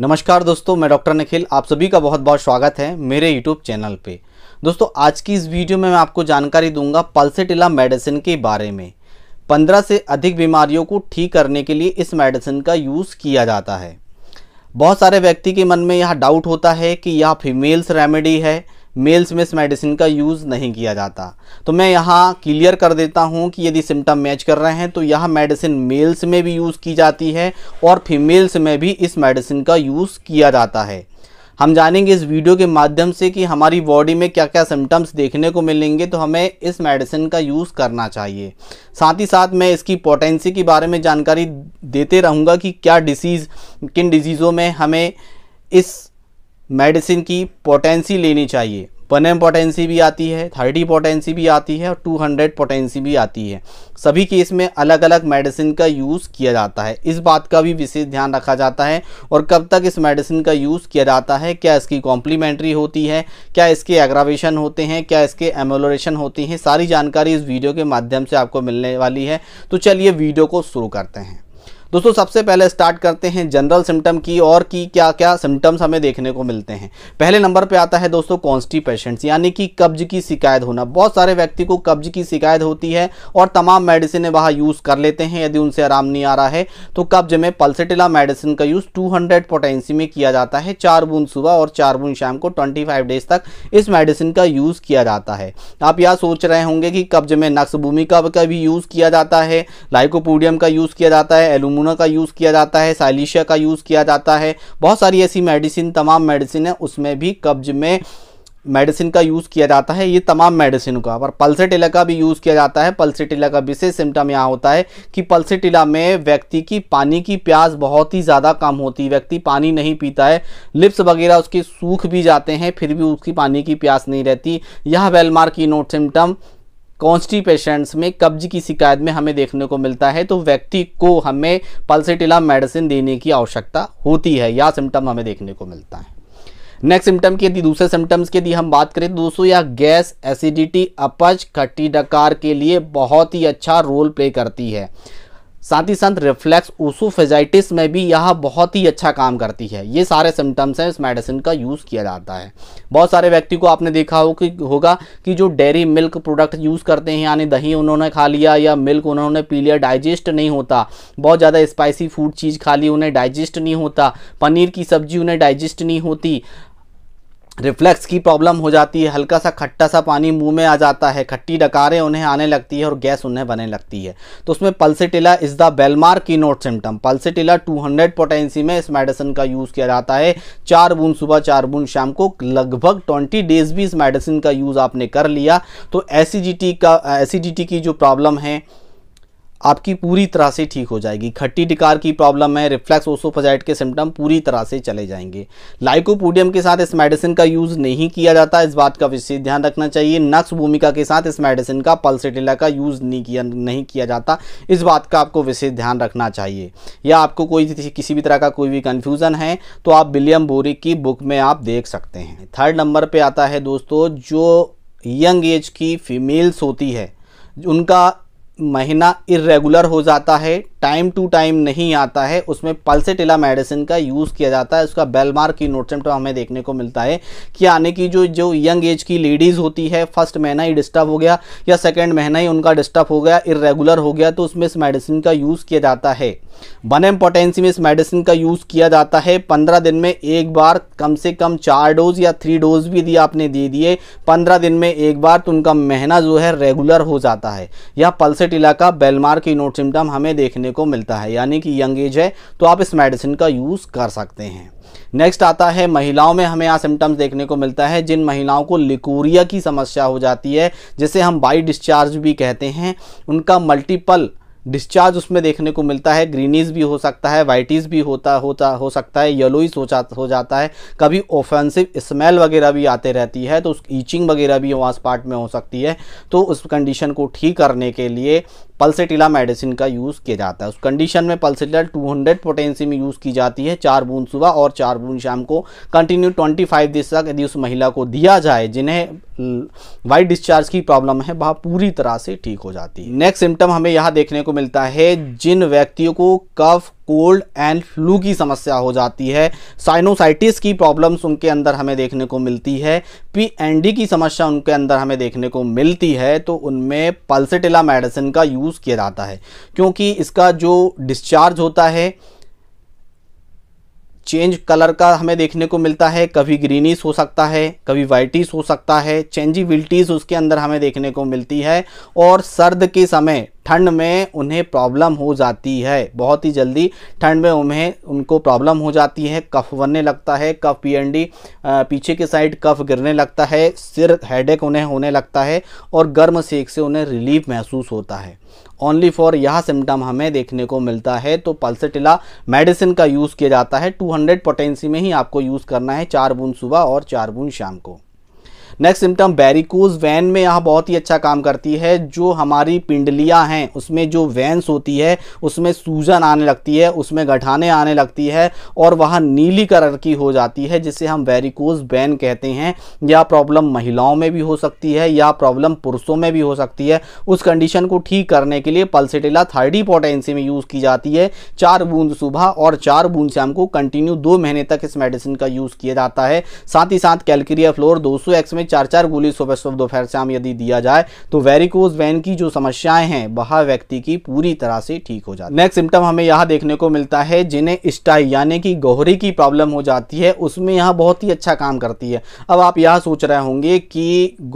नमस्कार दोस्तों मैं डॉक्टर निखिल आप सभी का बहुत बहुत स्वागत है मेरे यूट्यूब चैनल पे दोस्तों आज की इस वीडियो में मैं आपको जानकारी दूंगा पल्सेटिला मेडिसिन के बारे में पंद्रह से अधिक बीमारियों को ठीक करने के लिए इस मेडिसिन का यूज़ किया जाता है बहुत सारे व्यक्ति के मन में यह डाउट होता है कि यह फीमेल्स रेमेडी है मेल्स में इस मेडिसिन का यूज़ नहीं किया जाता तो मैं यहाँ क्लियर कर देता हूँ कि यदि सिम्टम मैच कर रहे हैं तो यह मेडिसिन मेल्स में भी यूज़ की जाती है और फीमेल्स में भी इस मेडिसिन का यूज़ किया जाता है हम जानेंगे इस वीडियो के माध्यम से कि हमारी बॉडी में क्या क्या सिम्टम्स देखने को मिलेंगे तो हमें इस मेडिसिन का यूज़ करना चाहिए साथ ही साथ मैं इसकी पोटेंसी के बारे में जानकारी देते रहूँगा कि क्या डिसीज़ किन डिजीज़ों में हमें इस मेडिसिन की पोटेंसी लेनी चाहिए वन एम पोटेंसी भी आती है थर्टी पोटेंसी भी आती है और टू हंड्रेड पोटेंसी भी आती है सभी केस में अलग अलग मेडिसिन का यूज़ किया जाता है इस बात का भी विशेष ध्यान रखा जाता है और कब तक इस मेडिसिन का यूज़ किया जाता है क्या इसकी कॉम्प्लीमेंट्री होती है क्या इसके एग्रावेशन होते हैं क्या इसके एमोलोरेशन होती हैं सारी जानकारी इस वीडियो के माध्यम से आपको मिलने वाली है तो चलिए वीडियो को शुरू करते हैं दोस्तों सबसे पहले स्टार्ट करते हैं जनरल सिम्टम की और की क्या क्या सिम्टम्स हमें देखने को मिलते हैं पहले नंबर पर आता है दोस्तों कॉन्स्टिपेशंस यानी कि कब्ज की शिकायत होना बहुत सारे व्यक्ति को कब्ज की शिकायत होती है और तमाम मेडिसिन वहाँ यूज़ कर लेते हैं यदि उनसे आराम नहीं आ रहा है तो कब्ज में पल्सटिला मेडिसिन का यूज़ टू हंड्रेड पोटेंसी में किया जाता है चार बूंद सुबह और चार बूंद शाम को ट्वेंटी फाइव डेज तक इस मेडिसिन का यूज़ किया जाता है आप यह सोच रहे होंगे कि कब्ज में नक्स भूमिका का भी यूज़ किया जाता है लाइकोपोडियम का यूज़ किया जाता है एलुमिन अल्मोना का यूज़ किया जाता है साइलिशिया का यूज़ किया जाता है बहुत सारी ऐसी मेडिसिन तमाम मेडिसिन है उसमें भी कब्ज में मेडिसिन का यूज़ किया जाता है ये तमाम मेडिसिन का और पल्सेटिला का भी यूज़ किया जाता है पल्सेटिला का विशेष सिम्टम यहाँ होता है कि पल्सेटिला में व्यक्ति की पानी की प्यास बहुत ही ज़्यादा कम होती है व्यक्ति पानी नहीं पीता है लिप्स वगैरह उसके सूख भी जाते हैं फिर भी उसकी पानी की प्यास नहीं रहती यह वेलमार्क की नोट सिम्टम कॉन्स्टिपेशंस में कब्ज की शिकायत में हमें देखने को मिलता है तो व्यक्ति को हमें पल्सिटिला मेडिसिन देने की आवश्यकता होती है या सिम्टम हमें देखने को मिलता है नेक्स्ट सिम्टम की यदि दूसरे सिम्टम्स की यदि हम बात करें तो दोस्तों यह गैस एसिडिटी अपच खट्टी डकार के लिए बहुत ही अच्छा रोल प्ले करती है साथ ही साथ रिफ्लेक्स ओसोफेजाइटिस में भी यह बहुत ही अच्छा काम करती है ये सारे सिम्टम्स हैं इस मेडिसिन का यूज़ किया जाता है बहुत सारे व्यक्ति को आपने देखा हो कि होगा कि जो डेयरी मिल्क प्रोडक्ट यूज़ करते हैं यानी दही उन्होंने खा लिया या मिल्क उन्होंने पी लिया डाइजेस्ट नहीं होता बहुत ज़्यादा स्पाइसी फूड चीज़ खा ली उन्हें डाइजेस्ट नहीं होता पनीर की सब्जी उन्हें डाइजेस्ट नहीं होती रिफ्लेक्स की प्रॉब्लम हो जाती है हल्का सा खट्टा सा पानी मुंह में आ जाता है खट्टी डकारें उन्हें आने लगती है और गैस उन्हें बने लगती है तो उसमें पल्सिटिला इज़ द बेलमार की नोट सिम्टम पल्सिटिला 200 पोटेंसी में इस मेडिसिन का यूज़ किया जाता है चार बूंद सुबह चार बूंद शाम को लगभग 20 डेज भी इस मेडिसिन का यूज़ आपने कर लिया तो एसिडिटी का एसिडिटी की जो प्रॉब्लम है आपकी पूरी तरह से ठीक हो जाएगी खट्टी डिकार की प्रॉब्लम है रिफ्लेक्स ओसोफाजाइट के सिम्टम पूरी तरह से चले जाएंगे लाइकोपोडियम के साथ इस मेडिसिन का यूज़ नहीं किया जाता इस बात का विशेष ध्यान रखना चाहिए नक्स भूमिका के साथ इस मेडिसिन का पल्सेटिला का यूज़ नहीं किया नहीं किया जाता इस बात का आपको विशेष ध्यान रखना चाहिए या आपको कोई किसी भी तरह का कोई भी कन्फ्यूज़न है तो आप विलियम बोरिक की बुक में आप देख सकते हैं थर्ड नंबर पर आता है दोस्तों जो यंग एज की फीमेल्स होती है उनका महीना इरेगुलर हो जाता है टाइम टू टाइम नहीं आता है उसमें पल्सेटिला मेडिसिन का यूज़ किया जाता है उसका बेलमार्क की नोट सिम्टम हमें देखने को मिलता है कि आने की जो जो यंग एज की लेडीज़ होती है फर्स्ट महीना ही डिस्टर्ब हो गया या सेकेंड महीना ही उनका डिस्टर्ब हो गया इरेगुलर हो गया तो उसमें इस मेडिसिन का यूज़ किया जाता है वन एम में इस मेडिसिन का यूज़ किया जाता है पंद्रह दिन में एक बार कम से कम चार डोज या थ्री डोज भी दिया आपने दे दिए पंद्रह दिन में एक बार तो उनका महीना जो है रेगुलर हो जाता है यह पल्सेटिला का बेलमार्क की नोट सिम्टम हमें देखने को मिलता है यानी कि यंग एज है तो आप इस मेडिसिन का यूज़ कर सकते हैं नेक्स्ट आता है महिलाओं में हमें यहाँ सिम्टम्स देखने को मिलता है जिन महिलाओं को लिकोरिया की समस्या हो जाती है जिसे हम बाई डिस्चार्ज भी कहते हैं उनका मल्टीपल डिस्चार्ज उसमें देखने को मिलता है ग्रीनीज भी हो सकता है वाइटिस भी होता होता हो सकता है येलोइस हो जाता हो जाता है कभी ऑफेंसिव स्मेल वगैरह भी आते रहती है तो उस ईचिंग वगैरह भी वहाँ पार्ट में हो सकती है तो उस कंडीशन को ठीक करने के लिए पल्सेटिला मेडिसिन का यूज़ किया जाता है उस कंडीशन में पल्सेटिला 200 में यूज़ की जाती है चार बूंद सुबह और चार बूंद शाम को कंटिन्यू 25 दिन तक यदि उस महिला को दिया जाए जिन्हें वाइट डिस्चार्ज की प्रॉब्लम है वह पूरी तरह से ठीक हो जाती है नेक्स्ट सिम्टम हमें यह देखने को मिलता है जिन व्यक्तियों को कफ कोल्ड एंड फ्लू की समस्या हो जाती है साइनोसाइटिस की प्रॉब्लम्स उनके अंदर हमें देखने को मिलती है पी की समस्या उनके अंदर हमें देखने को मिलती है तो उनमें पल्सटेला मेडिसिन का यूज़ किया जाता है क्योंकि इसका जो डिस्चार्ज होता है चेंज कलर का हमें देखने को मिलता है कभी ग्रीनिस हो सकता है कभी वाइटिस हो सकता है चेंजिबिलिटीज उसके अंदर हमें देखने को मिलती है और सर्द के समय ठंड में उन्हें प्रॉब्लम हो जाती है बहुत ही जल्दी ठंड में उन्हें उनको प्रॉब्लम हो जाती है कफ बनने लगता है कफ पीएनडी पीछे के साइड कफ गिरने लगता है सिर हेडेक उन्हें होने लगता है और गर्म सेक से उन्हें रिलीफ महसूस होता है ओनली फॉर यह सिम्टम हमें देखने को मिलता है तो पल्सटिला मेडिसिन का यूज़ किया जाता है 200 पोटेंसी में ही आपको यूज़ करना है चार बूंद सुबह और चार बूंद शाम को नेक्स्ट सिम्टम बैरिकोज वैन में यहाँ बहुत ही अच्छा काम करती है जो हमारी पिंडलियाँ हैं उसमें जो वैन्स होती है उसमें सूजन आने लगती है उसमें गठाने आने लगती है और वह नीली कलर की हो जाती है जिसे हम वेरिकोज वैन कहते हैं यह प्रॉब्लम महिलाओं में भी हो सकती है या प्रॉब्लम पुरुषों में भी हो सकती है उस कंडीशन को ठीक करने के लिए पल्सिटेला थर्डी पोटेंसी में यूज़ की जाती है चार बूंद सुबह और चार बूंद शाम को कंटिन्यू दो महीने तक इस मेडिसिन का यूज़ किया जाता है साथ ही साथ कैलक्रिया फ्लोर दो सौ एक्स में में चार चार गोली सुबह सुबह दोपहर शाम यदि दिया जाए तो वेरिकोज वैन की जो समस्याएं हैं वह व्यक्ति की पूरी तरह से ठीक हो जाती नेक्स्ट सिम्टम हमें यहाँ देखने को मिलता है जिन्हें स्टाई यानी कि गोहरी की प्रॉब्लम हो जाती है उसमें यहाँ बहुत ही अच्छा काम करती है अब आप यह सोच रहे होंगे कि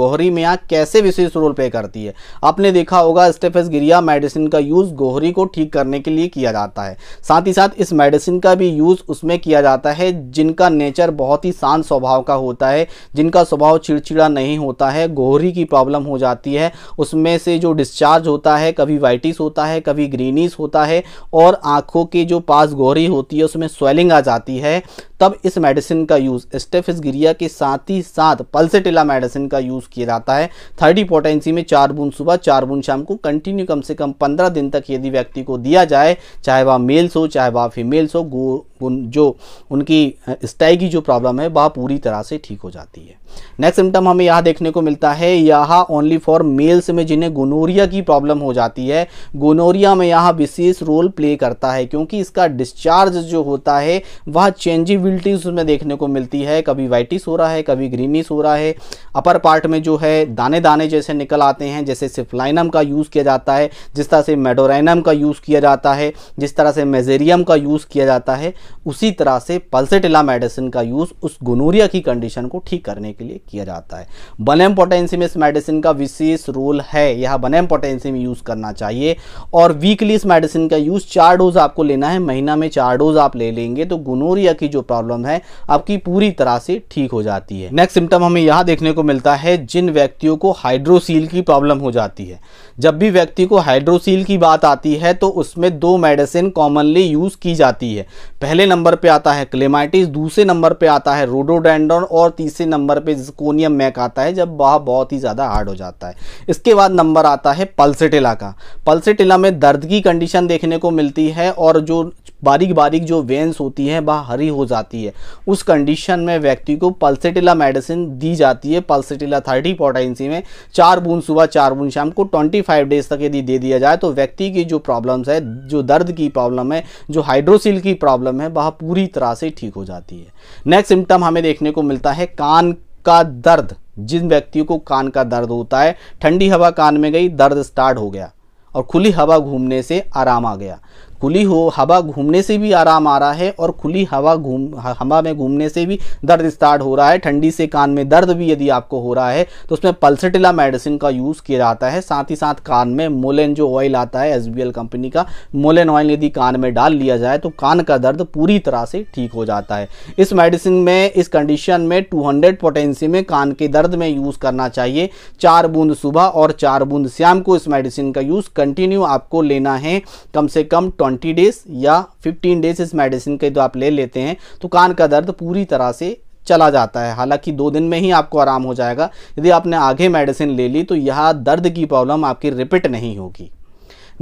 गोहरी में यहाँ कैसे विशेष रोल प्ले करती है आपने देखा होगा स्टेफेस गिरिया मेडिसिन का यूज़ गोहरी को ठीक करने के लिए किया जाता है साथ ही साथ इस मेडिसिन का भी यूज़ उसमें किया जाता है जिनका नेचर बहुत ही शांत स्वभाव का होता है जिनका स्वभाव चिड़चिड़ा नहीं होता है गोहरी की प्रॉब्लम हो जाती है उसमें से जो डिस्चार्ज होता है कभी वाइटिस होता है कभी ग्रीनिस होता है और आँखों के जो पास गोहरी होती है उसमें स्वेलिंग आ जाती है तब इस मेडिसिन का यूज़ स्टेफिसगिरिया के साथ ही साथ पल्सेटिला मेडिसिन का यूज़ किया जाता है थर्टी पोटेंसी में चार बूंद सुबह चार बूंद शाम को कंटिन्यू कम से कम पंद्रह दिन तक यदि व्यक्ति को दिया जाए चाहे वह मेल्स हो चाहे वह फीमेल्स हो गो जो उनकी स्टाई की जो प्रॉब्लम है वह पूरी तरह से ठीक हो जाती है नेक्स्ट सिम्टम हमें यह देखने को मिलता है यहाँ ओनली फॉर मेल्स में जिन्हें गोनोरिया की प्रॉब्लम हो जाती है गोनोरिया में यहाँ विशेष रोल प्ले करता है क्योंकि इसका डिस्चार्ज जो होता है वह चेंजिव सेंसिटिविटीज़ उसमें देखने को मिलती है कभी वाइटिस हो रहा है कभी ग्रीनिस हो रहा है अपर पार्ट में जो है दाने दाने जैसे निकल आते हैं जैसे सिफ्लाइनम का यूज़ किया जाता है जिस तरह से मेडोराइनम का यूज़ किया जाता है जिस तरह से मेजेरियम का यूज़ किया जाता है उसी तरह से पल्सेटिला मेडिसिन का यूज़ उस गोनोरिया की कंडीशन को ठीक करने के लिए किया जाता है बनेम पोटेंसी में इस मेडिसिन का विशेष रोल है यह बनेम पोटेंसी में यूज़ करना चाहिए और वीकली इस मेडिसिन का यूज़ चार डोज आपको लेना है महीना में चार डोज आप ले लेंगे तो गोनोरिया की जो प्रॉब्लम है आपकी पूरी तरह से ठीक हो जाती है नेक्स्ट सिम्टम हमें यहाँ देखने को मिलता है जिन व्यक्तियों को हाइड्रोसील की प्रॉब्लम हो जाती है जब भी व्यक्ति को हाइड्रोसील की बात आती है तो उसमें दो मेडिसिन कॉमनली यूज़ की जाती है पहले नंबर पर आता है क्लेमाइटिस दूसरे नंबर पर आता है रोडोडेंडोन और तीसरे नंबर पर जिस्कोनियम मैक आता है जब वह बहुत ही ज़्यादा हार्ड हो जाता है इसके बाद नंबर आता है पल्सेटिला का पल्सेटिला में दर्द की कंडीशन देखने को मिलती है और जो बारीक बारीक जो वेंस होती हैं वह हरी हो जाती है उस कंडीशन में व्यक्ति को पल्सेटिला मेडिसिन दी जाती है पल्सेटिला थर्टी पोटेंसी में चार बूंद सुबह चार बूंद शाम को ट्वेंटी फाइव डेज तक यदि दे दिया जाए तो व्यक्ति की जो प्रॉब्लम्स है जो दर्द की प्रॉब्लम है जो हाइड्रोसिल की प्रॉब्लम है वह पूरी तरह से ठीक हो जाती है नेक्स्ट सिम्टम हमें देखने को मिलता है कान का दर्द जिन व्यक्तियों को कान का दर्द होता है ठंडी हवा कान में गई दर्द स्टार्ट हो गया और खुली हवा घूमने से आराम आ गया खुली हो हवा घूमने से भी आराम आ रहा है और खुली हवा घूम हवा में घूमने से भी दर्द स्टार्ट हो रहा है ठंडी से कान में दर्द भी यदि आपको हो रहा है तो उसमें पल्सटिला मेडिसिन का यूज़ किया जाता है साथ ही साथ कान में मोलेन जो ऑयल आता है एस कंपनी का मोलेन ऑयल यदि कान में डाल लिया जाए तो कान का दर्द पूरी तरह से ठीक हो जाता है इस मेडिसिन में इस कंडीशन में टू हंड्रेड पोटेंसी में कान के दर्द में यूज़ करना चाहिए चार बूंद सुबह और चार बूंद शाम को इस मेडिसिन का यूज़ कंटिन्यू आपको लेना है कम से कम ट्वेंटी ट्वेंटी डेज या फिफ्टीन डेज इस मेडिसिन के जो आप ले लेते हैं तो कान का दर्द पूरी तरह से चला जाता है हालांकि दो दिन में ही आपको आराम हो जाएगा यदि आपने आगे मेडिसिन ले ली तो यह दर्द की प्रॉब्लम आपकी रिपीट नहीं होगी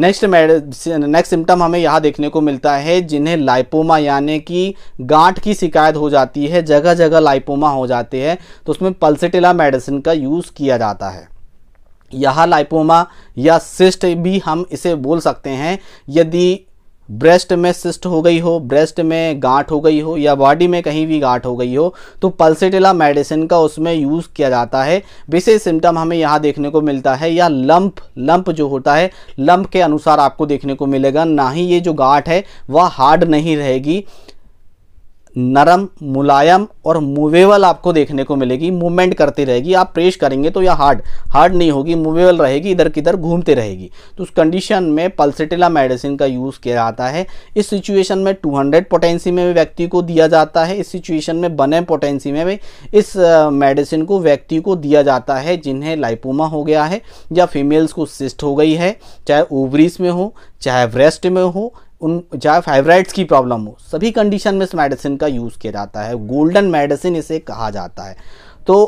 नेक्स्ट नेक्स्ट सिम्टम हमें यहाँ देखने को मिलता है जिन्हें लाइपोमा यानी कि गांठ की शिकायत हो जाती है जगह जगह लाइपोमा हो जाते हैं तो उसमें पल्सेटिला मेडिसिन का यूज़ किया जाता है यह लाइपोमा या सिस्ट भी हम इसे बोल सकते हैं यदि ब्रेस्ट में सिस्ट हो गई हो ब्रेस्ट में गांठ हो गई हो या बॉडी में कहीं भी गांठ हो गई हो तो पल्सेटिला मेडिसिन का उसमें यूज़ किया जाता है विशेष सिम्टम हमें यहाँ देखने को मिलता है या लंप लंप जो होता है लंप के अनुसार आपको देखने को मिलेगा ना ही ये जो गांठ है वह हार्ड नहीं रहेगी नरम मुलायम और मूवेबल आपको देखने को मिलेगी मूवमेंट करती रहेगी आप प्रेस करेंगे तो यह हार्ड हार्ड नहीं होगी मूवेबल रहेगी इधर किधर घूमते रहेगी तो उस कंडीशन में पल्सिटिला मेडिसिन का यूज़ किया जाता है इस सिचुएशन में 200 पोटेंसी में भी व्यक्ति को दिया जाता है इस सिचुएशन में बने पोटेंसी में भी इस मेडिसिन को व्यक्ति को दिया जाता है जिन्हें लाइपोमा हो गया है या फीमेल्स को सिस्ट हो गई है चाहे ओवरीज में हो चाहे ब्रेस्ट में हो उन चाहे फाइब्राइड्स की प्रॉब्लम हो सभी कंडीशन में इस मेडिसिन का यूज़ किया जाता है गोल्डन मेडिसिन इसे कहा जाता है तो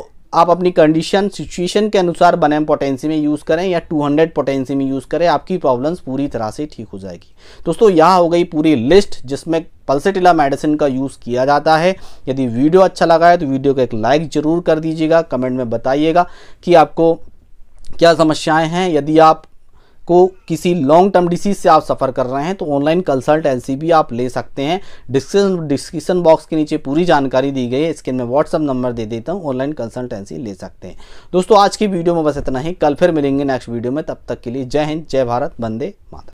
आप अपनी कंडीशन सिचुएशन के अनुसार बने पोटेंसी में यूज़ करें या 200 पोटेंसी में यूज़ करें आपकी प्रॉब्लम्स पूरी तरह से ठीक हो जाएगी दोस्तों यह हो गई पूरी लिस्ट जिसमें पल्सेटिला मेडिसिन का यूज़ किया जाता है यदि वीडियो अच्छा लगा है तो वीडियो को एक लाइक ज़रूर कर दीजिएगा कमेंट में बताइएगा कि आपको क्या समस्याएं हैं यदि आप को किसी लॉन्ग टर्म डिसीज से आप सफ़र कर रहे हैं तो ऑनलाइन कंसल्ट एल आप ले सकते हैं डिस्क्रिप्शन डिस्क्रिप्शन बॉक्स के नीचे पूरी जानकारी दी गई है स्क्रीन में व्हाट्सअप नंबर दे देता हूँ ऑनलाइन कंसल्टेंसी ले सकते हैं दोस्तों आज की वीडियो में बस इतना ही कल फिर मिलेंगे नेक्स्ट वीडियो में तब तक के लिए जय हिंद जय भारत बंदे माता